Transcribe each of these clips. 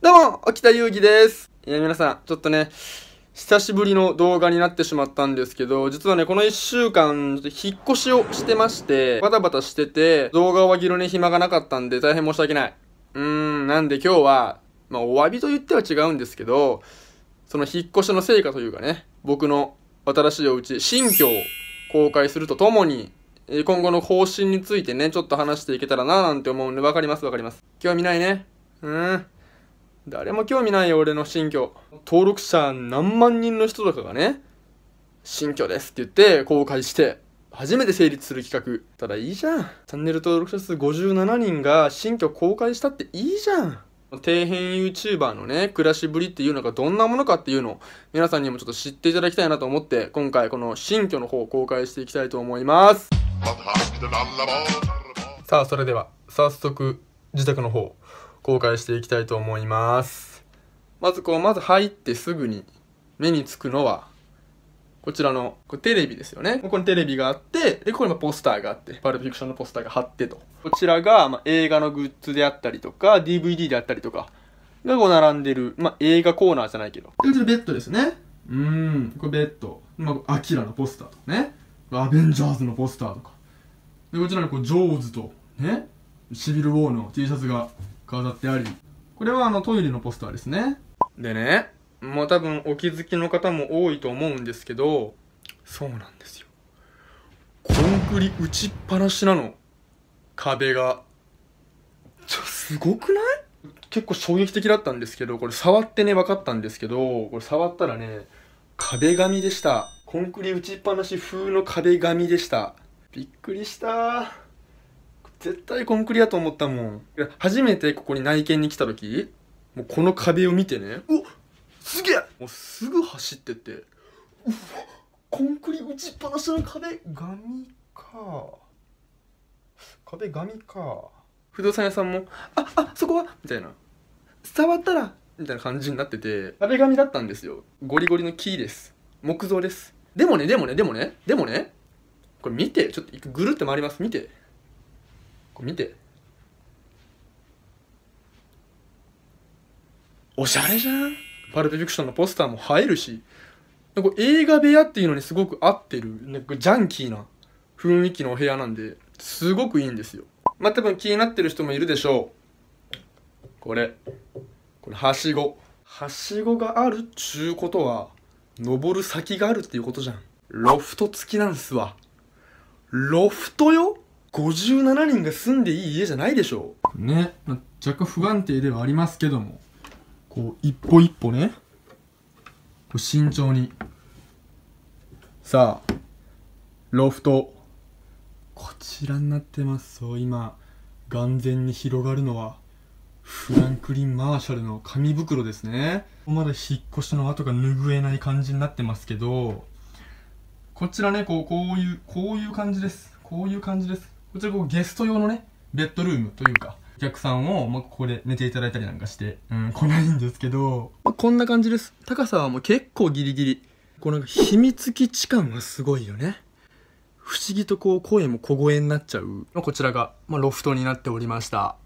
どうも、沖田祐希です。えー、皆さん、ちょっとね、久しぶりの動画になってしまったんですけど、実はね、この一週間、引っ越しをしてまして、バタバタしてて、動画を上げるね、暇がなかったんで、大変申し訳ない。うーん、なんで今日は、まあ、お詫びと言っては違うんですけど、その引っ越しの成果というかね、僕の新しいお家、新居を公開するとともに、今後の方針についてね、ちょっと話していけたらななんて思うんで、わかりますわかります。興味ないね。うん。誰も興味ないよ、俺の新居。登録者何万人の人とかがね、新居ですって言って公開して、初めて成立する企画。ただいいじゃん。チャンネル登録者数57人が新居公開したっていいじゃん。底辺 YouTuber のね、暮らしぶりっていうのがどんなものかっていうのを皆さんにもちょっと知っていただきたいなと思って、今回この新居の方を公開していきたいと思います。さあそれでは早速自宅の方公開していきたいと思いますまずこうまず入ってすぐに目につくのはこちらのこテレビですよねここにテレビがあってでここにポスターがあってパルプフィクションのポスターが貼ってとこちらが、ま映画のグッズであったりとか DVD であったりとかがこう並んでる、ま映画コーナーじゃないけどこちらベッドですねうんこれベッド、まあ、アキラのポスターとかねアベンジャーズのポスターとかでこちらにこうジョーズとねシビル・ウォーの T シャツが飾ってありこれはあのトイレのポスターですねでねまあ多分お気づきの方も多いと思うんですけどそうなんですよコンクリ打ちっぱなしなの壁がちょすごくない結構衝撃的だったんですけどこれ触ってね分かったんですけどこれ触ったらね壁紙でしたコンクリ打ちっぱなし風の壁紙でしたびっくりした絶対コンクリやと思ったもん初めてここに内見に来た時もうこの壁を見てねうわすげえもうすぐ走ってってうわコンクリ打ちっぱなしの壁紙か壁紙か不動産屋さんも「ああそこは」みたいな「伝わったら」みたいな感じになってて壁紙だったんですよゴリゴリの木です木造ですでもねでもねでもねでもねこれ見てちょっとぐるって回ります見てこれ見ておしゃれじゃんパルプフィクションのポスターも映えるしなんか映画部屋っていうのにすごく合ってるなんかジャンキーな雰囲気のお部屋なんですごくいいんですよまあ多分気になってる人もいるでしょうこれこれはしごはしごがあるっちゅうことは登る先があるっていうことじゃんロフト付きなんすわロフトよ57人が住んでいい家じゃないでしょね、まあ、若干不安定ではありますけどもこう一歩一歩ねこう慎重にさあロフトこちらになってますそう今眼前に広がるのはフランクリン・マーシャルの紙袋ですねまだ引っ越しの跡が拭えない感じになってますけどこちらね、こう、こういう、こういう感じです。こういう感じです。こちら、こう、ゲスト用のね、ベッドルームというか、お客さんを、まあ、ここで寝ていただいたりなんかして、うん、来ないんですけど、まあ、こんな感じです。高さはもう結構ギリギリ。こうか秘密基地感がすごいよね。不思議とこう声も小声になっちゃう。こちらが、まあ、ロフトになっておりました。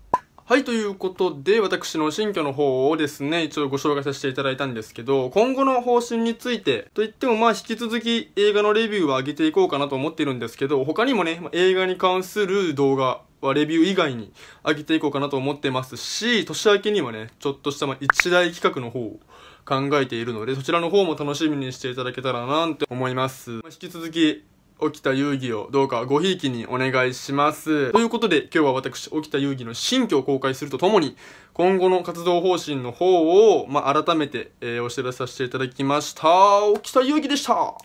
はい、ということで、私の新居の方をですね、一応ご紹介させていただいたんですけど、今後の方針について、と言ってもまあ引き続き映画のレビューは上げていこうかなと思ってるんですけど、他にもね、映画に関する動画、はレビュー以外に上げていこうかなと思ってますし、年明けにはね、ちょっとしたま一大企画の方を考えているので、そちらの方も楽しみにしていただけたらなって思います。ま引き続き沖田遊戯をどうかごひいきにお願いします。ということで今日は私、沖田遊戯の新居を公開するとともに、今後の活動方針の方を、まあ、改めて、えー、お知らせさせていただきました。沖田遊戯でした